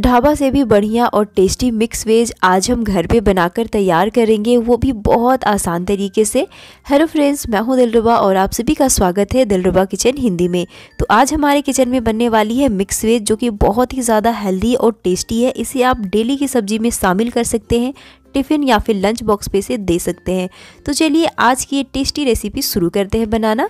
ढाबा से भी बढ़िया और टेस्टी मिक्स वेज आज हम घर पे बनाकर तैयार करेंगे वो भी बहुत आसान तरीके से हेलो फ्रेंड्स मैं हूँ दिलरुबा और आप सभी का स्वागत है दिलरुबा किचन हिंदी में तो आज हमारे किचन में बनने वाली है मिक्स वेज जो कि बहुत ही ज़्यादा हेल्दी और टेस्टी है इसे आप डेली की सब्जी में शामिल कर सकते हैं टिफ़िन या फिर लंच बॉक्स पे से दे सकते हैं तो चलिए आज की ये टेस्टी रेसिपी शुरू करते हैं बनाना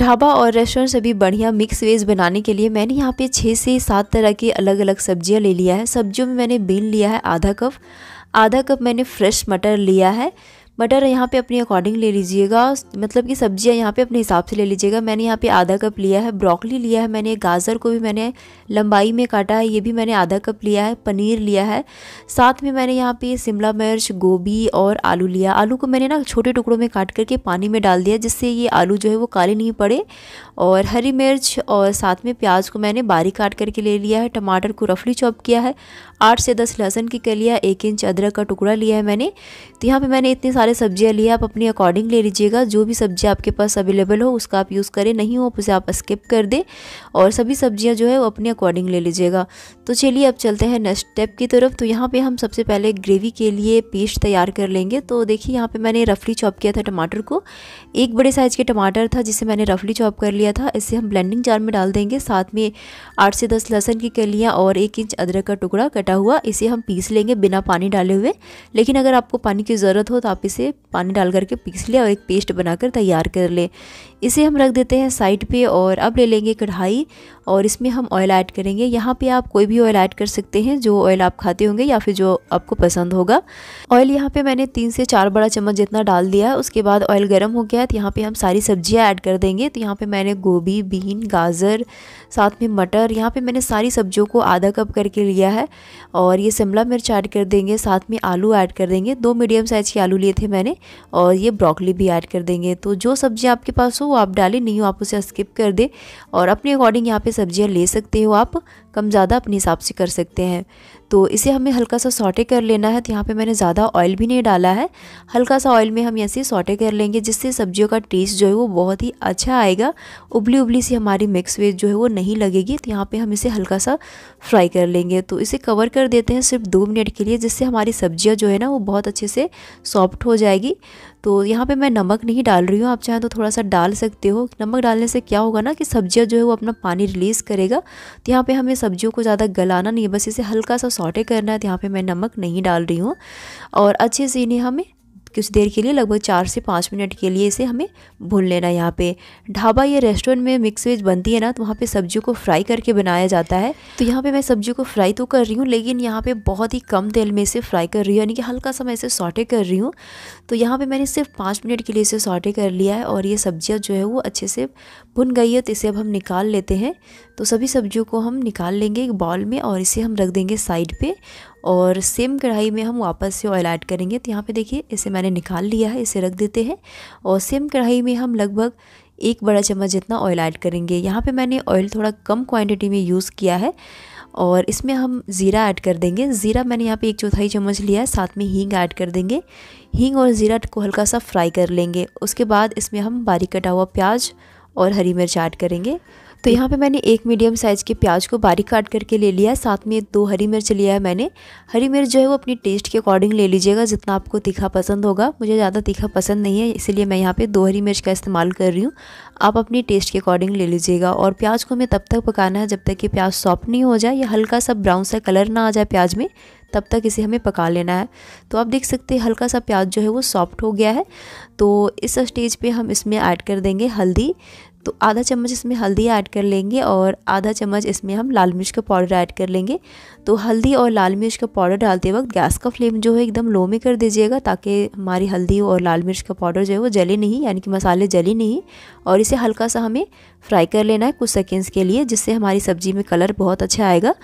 ढाबा और रेस्टोरेंट से भी बढ़िया मिक्स वेज बनाने के लिए मैंने यहाँ पे छः से सात तरह की अलग अलग सब्जियाँ ले लिया है सब्जियों में मैंने बीन लिया है आधा कप आधा कप मैंने फ्रेश मटर लिया है मटर यहाँ पे अपने अकॉर्डिंग ले लीजिएगा मतलब कि सब्जियाँ यहाँ पे अपने हिसाब से ले लीजिएगा मैंने यहाँ पे आधा कप लिया है ब्रोकली लिया है मैंने गाजर को भी मैंने लंबाई में काटा है ये भी मैंने आधा कप लिया है पनीर लिया है साथ में मैंने यहाँ पे शिमला मिर्च गोभी और आलू लिया आलू को मैंने ना छोटे टुकड़ों में काट करके पानी में डाल दिया जिससे ये आलू जो है वो काले नहीं पड़े और हरी मिर्च और साथ में प्याज को मैंने बारीक काट करके ले लिया है टमाटर को रफली चॉप किया है आठ से दस लहसुन की लिया एक इंच अदरक का टुकड़ा लिया है मैंने तो यहाँ पे मैंने इतने सारे सब्जियाँ लिया आप अपने अकॉर्डिंग ले लीजिएगा जो भी सब्जी आपके पास अवेलेबल हो उसका आप यूज़ करें नहीं हो उसे आप स्किप कर दें और सभी सब्जियाँ जो है वो अपने अकॉर्डिंग ले लीजिएगा तो चलिए अब चलते हैं नेक्स्ट स्टेप की तरफ तो यहाँ पर हम सबसे पहले ग्रेवी के लिए पेस्ट तैयार कर लेंगे तो देखिए यहाँ पर मैंने रफली चॉप किया था टमाटर को एक बड़े साइज़ के टमाटर था जिसे मैंने रफली चॉप कर लिया लिया था इसे हम ब्लेंडिंग जार में डाल देंगे साथ में आठ से दस लहसन की कलियाँ और एक इंच अदरक का टुकड़ा कटा हुआ इसे हम पीस लेंगे बिना पानी डाले हुए लेकिन अगर आपको पानी की ज़रूरत हो तो आप इसे पानी डाल करके पीस लें और एक पेस्ट बनाकर तैयार कर लें इसे हम रख देते हैं साइड पर और अब ले लेंगे कढ़ाई और इसमें हम ऑयल ऐड करेंगे यहाँ पे आप कोई भी ऑयल ऐड कर सकते हैं जो ऑयल आप खाते होंगे या फिर जो आपको पसंद होगा ऑयल यहाँ पे मैंने तीन से चार बड़ा चम्मच जितना डाल दिया उसके बाद ऑयल गर्म हो गया है तो यहाँ पर हम सारी सब्जियाँ ऐड कर देंगे तो यहाँ पे मैंने मैंने गोभी बीन गाजर साथ में मटर यहाँ पे मैंने सारी सब्जियों को आधा कप करके लिया है और ये शिमला मिर्च ऐड कर देंगे साथ में आलू ऐड कर देंगे दो मीडियम साइज़ के आलू लिए थे मैंने और ये ब्रॉकली भी ऐड कर देंगे तो जो सब्जियाँ आपके पास हो वो आप डालें नहीं हो आप उसे स्किप कर दें और अपने अकॉर्डिंग यहाँ पर सब्ज़ियाँ ले सकते हो आप कम ज़्यादा अपने हिसाब से कर सकते हैं तो इसे हमें हल्का सा सॉटे कर लेना है तो यहाँ पे मैंने ज़्यादा ऑयल भी नहीं डाला है हल्का सा ऑयल में हम ऐसे सॉटे कर लेंगे जिससे सब्जियों का टेस्ट जो है वो बहुत ही अच्छा आएगा उबली उबली सी हमारी मिक्स वेज जो है वो नहीं लगेगी तो यहाँ पर हम इसे हल्का सा फ्राई कर लेंगे तो इसे कवर कर देते हैं सिर्फ दो मिनट के लिए जिससे हमारी सब्जियाँ जो है ना वो बहुत अच्छे से सॉफ्ट हो जाएगी तो यहाँ पे मैं नमक नहीं डाल रही हूँ आप चाहें तो थोड़ा सा डाल सकते हो नमक डालने से क्या होगा ना कि सब्जियाँ जो है वो अपना पानी रिलीज़ करेगा तो यहाँ पे हमें सब्जियों को ज़्यादा गलाना नहीं है बस इसे हल्का सा सॉटे करना है तो यहाँ पे मैं नमक नहीं डाल रही हूँ और अच्छे से इन्हें हमें कुछ देर के लिए लगभग चार से पाँच मिनट के लिए इसे हमें भून लेना यहाँ पे ढाबा या रेस्टोरेंट में मिक्स वेज बनती है ना तो वहाँ पे सब्जियों को फ्राई करके बनाया जाता है तो यहाँ पे मैं सब्जियों को फ्राई तो कर रही हूँ लेकिन यहाँ पे बहुत ही कम तेल में इसे फ्राई कर रही हूँ यानी कि हल्का सा मैं इसे सॉटे कर रही हूँ तो यहाँ पर मैंने सिर्फ पाँच मिनट के लिए इसे सॉटे कर लिया है और ये सब्जियाँ जो है वो अच्छे से भुन गई है तो इसे अब हम निकाल लेते हैं तो सभी सब्जियों को हम निकाल लेंगे एक बॉल में और इसे हम रख देंगे साइड पर और सेम कढ़ाई में हम वापस से ऑयल ऐड करेंगे तो यहाँ पे देखिए इसे मैंने निकाल लिया है इसे रख देते हैं और सेम कढ़ाई में हम लगभग एक बड़ा चम्मच जितना ऑयल ऐड करेंगे यहाँ पे मैंने ऑयल थोड़ा कम क्वांटिटी में यूज़ किया है और इसमें हम ज़ीरा ऐड कर देंगे ज़ीरा मैंने यहाँ पे एक चौथाई चम्मच लिया है साथ में हींग ऐड कर देंगे हींग और ज़ीरा को हल्का सा फ्राई कर लेंगे उसके बाद इसमें हम बारीक कटा हुआ प्याज और हरी मिर्च ऐड करेंगे तो यहाँ पे मैंने एक मीडियम साइज़ के प्याज को बारीक काट करके ले लिया है साथ में दो हरी मिर्च लिया है मैंने हरी मिर्च जो है वो अपनी टेस्ट के अकॉर्डिंग ले लीजिएगा जितना आपको तीखा पसंद होगा मुझे ज़्यादा तीखा पसंद नहीं है इसलिए मैं यहाँ पे दो हरी मिर्च का इस्तेमाल कर रही हूँ आप अपनी टेस्ट के अकॉर्डिंग ले लीजिएगा और प्याज को हमें तब तक पकाना है जब तक कि प्याज सॉफ्ट नहीं हो जाए या हल्का सा ब्राउन सा कलर ना आ जाए प्याज में तब तक इसे हमें पका लेना है तो आप देख सकते हैं हल्का सा प्याज जो है वो सॉफ्ट हो गया है तो इस स्टेज पे हम इसमें ऐड कर देंगे हल्दी तो आधा चम्मच इसमें हल्दी ऐड कर लेंगे और आधा चम्मच इसमें हम लाल मिर्च का पाउडर ऐड कर लेंगे तो हल्दी और लाल मिर्च का पाउडर डालते वक्त गैस का फ्लेम जो है एकदम लो में कर दीजिएगा ताकि हमारी हल्दी और लाल मिर्च का पाउडर जो है वो जले नहीं यानी कि मसाले जले नहीं और इसे हल्का सा हमें फ्राई कर लेना है कुछ सेकेंड्स के लिए जिससे हमारी सब्ज़ी में कलर बहुत अच्छा आएगा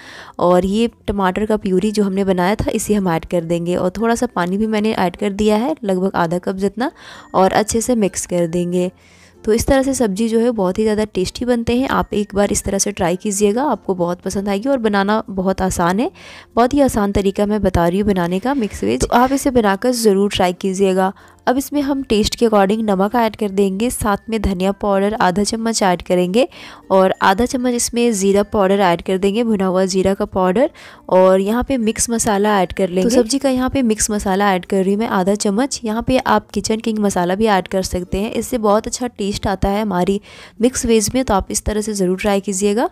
और ये टमाटर का प्यूरी जो हमने बनाया था इसे हम ऐड कर देंगे और थोड़ा सा पानी भी मैंने ऐड कर दिया है लगभग आधा कप जितना और अच्छे से मिक्स कर देंगे तो इस तरह से सब्जी जो है बहुत ही ज़्यादा टेस्टी बनते हैं आप एक बार इस तरह से ट्राई कीजिएगा आपको बहुत पसंद आएगी और बनाना बहुत आसान है बहुत ही आसान तरीका मैं बता रही हूँ बनाने का मिक्स वेज तो आप इसे बनाकर ज़रूर ट्राई कीजिएगा अब इसमें हम टेस्ट के अकॉर्डिंग नमक ऐड कर देंगे साथ में धनिया पाउडर आधा चम्मच ऐड करेंगे और आधा चम्मच इसमें ज़ीरा पाउडर ऐड कर देंगे भुना हुआ ज़ीरा का पाउडर और यहाँ पे मिक्स मसाला ऐड कर लेंगे तो सब्जी का यहाँ पे मिक्स मसाला ऐड कर रही हूँ मैं आधा चम्मच यहाँ पर आप किचन किंग मसाला भी ऐड कर सकते हैं इससे बहुत अच्छा टेस्ट आता है हमारी मिक्स वेज में तो आप इस तरह से ज़रूर ट्राई कीजिएगा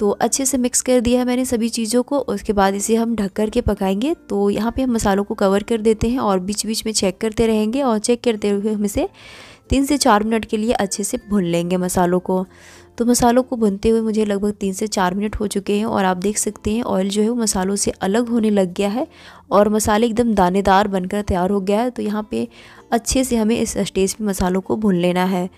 तो अच्छे से मिक्स कर दिया है मैंने सभी चीज़ों को उसके बाद इसे हम ढक कर के पकाएंगे तो यहाँ पर हम मसालों को कवर कर देते हैं और बीच बीच में चेक करते रहेंगे और और चेक करते हुए हम इसे तीन से चार मिनट के लिए अच्छे से भून लेंगे मसालों को तो मसालों को भुनते हुए मुझे लगभग तीन से चार मिनट हो चुके हैं और आप देख सकते हैं ऑयल जो है वो मसालों से अलग होने लग गया है और मसाले एकदम दानेदार बनकर तैयार हो गया है तो यहाँ पे अच्छे से हमें इस स्टेज पे मसालों को भून लेना है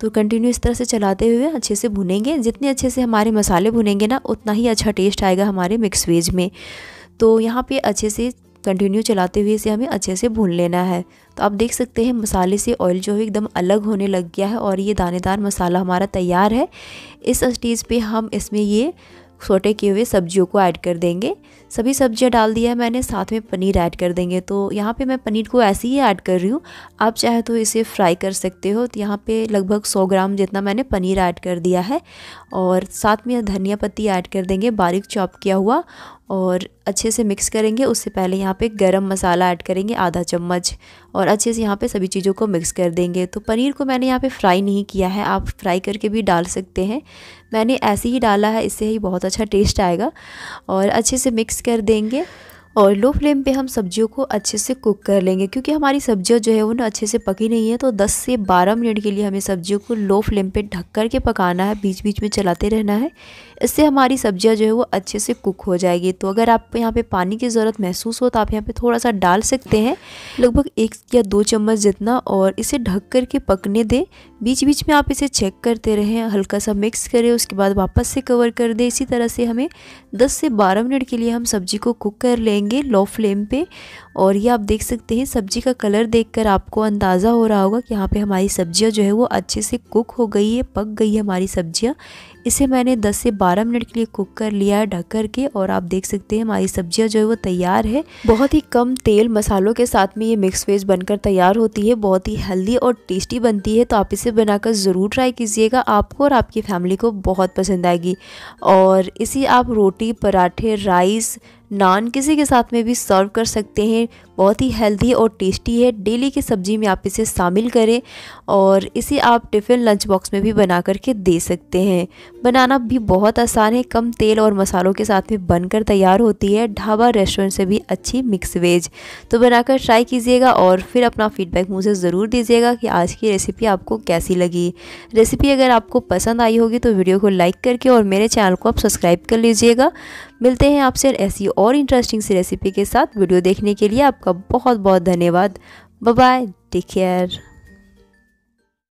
तो कंटिन्यू इस तरह से चलाते हुए अच्छे से भुनेंगे जितने अच्छे से हमारे मसाले भुनेंगे ना उतना ही अच्छा टेस्ट आएगा हमारे मिक्स वेज में तो यहाँ पे अच्छे से कंटिन्यू चलाते हुए इसे हमें अच्छे से भून लेना है तो आप देख सकते हैं मसाले से ऑयल जो है एकदम अलग होने लग गया है और ये दानेदार मसाला हमारा तैयार है इस स्टेज पे हम इसमें ये सोटे किए हुए सब्जियों को ऐड कर देंगे सभी सब्जियां डाल दिया है मैंने साथ में पनीर ऐड कर देंगे तो यहाँ पे मैं पनीर को ऐसे ही ऐड कर रही हूँ आप चाहे तो इसे फ्राई कर सकते हो तो यहाँ पे लगभग 100 ग्राम जितना मैंने पनीर ऐड कर दिया है और साथ में धनिया पत्ती ऐड कर देंगे बारीक चॉप किया हुआ और अच्छे से मिक्स करेंगे उससे पहले यहाँ पे गरम मसाला ऐड करेंगे आधा चम्मच और अच्छे से यहाँ पे सभी चीज़ों को मिक्स कर देंगे तो पनीर को मैंने यहाँ पे फ्राई नहीं किया है आप फ्राई करके भी डाल सकते हैं मैंने ऐसे ही डाला है इससे ही बहुत अच्छा टेस्ट आएगा और अच्छे से मिक्स मिक्स कर देंगे और लो फ्लेम पे हम सब्जियों को अच्छे से कुक कर लेंगे क्योंकि हमारी सब्जियां जो है वो ना अच्छे से पकी नहीं है तो 10 से 12 मिनट के लिए हमें सब्जियों को लो फ्लेम पे ढक कर के पकाना है बीच बीच में चलाते रहना है इससे हमारी सब्जियां जो है वो अच्छे से कुक हो जाएगी तो अगर आप यहाँ पे पानी की ज़रूरत महसूस हो तो आप यहाँ पर थोड़ा सा डाल सकते हैं लगभग एक या दो चम्मच जितना और इसे ढक कर के पकने दें बीच बीच में आप इसे चेक करते रहें हल्का सा मिक्स करें उसके बाद वापस से कवर कर दें इसी तरह से हमें 10 से 12 मिनट के लिए हम सब्जी को कुक कर लेंगे लो फ्लेम पे और ये आप देख सकते हैं सब्जी का कलर देखकर आपको अंदाज़ा हो रहा होगा कि यहाँ पे हमारी सब्जियाँ जो है वो अच्छे से कुक हो गई है पक गई है हमारी सब्जियाँ इसे मैंने 10 से 12 मिनट के लिए कुक कर लिया है ढक कर के और आप देख सकते हैं हमारी सब्जियाँ जो है वो तैयार है बहुत ही कम तेल मसालों के साथ में ये मिक्स वेज बनकर तैयार होती है बहुत ही हेल्दी और टेस्टी बनती है तो आप इसे बनाकर ज़रूर ट्राई कीजिएगा आपको और आपकी फैमिली को बहुत पसंद आएगी और इसी आप रोटी पराठे राइस नान किसी के साथ में भी सर्व कर सकते हैं बहुत ही हेल्दी और टेस्टी है डेली की सब्ज़ी में आप इसे शामिल करें और इसे आप टिफ़िन लंच बॉक्स में भी बना करके दे सकते हैं बनाना भी बहुत आसान है कम तेल और मसालों के साथ में बनकर तैयार होती है ढाबा रेस्टोरेंट से भी अच्छी मिक्स वेज तो बनाकर ट्राई कीजिएगा और फिर अपना फीडबैक मुझे ज़रूर दीजिएगा कि आज की रेसिपी आपको कैसी लगी रेसिपी अगर आपको पसंद आई होगी तो वीडियो को लाइक करके और मेरे चैनल को आप सब्सक्राइब कर लीजिएगा मिलते हैं आपसे ऐसी और इंटरेस्टिंग सी रेसिपी के साथ वीडियो देखने के लिए आपका बहुत बहुत धन्यवाद बाय टेक केयर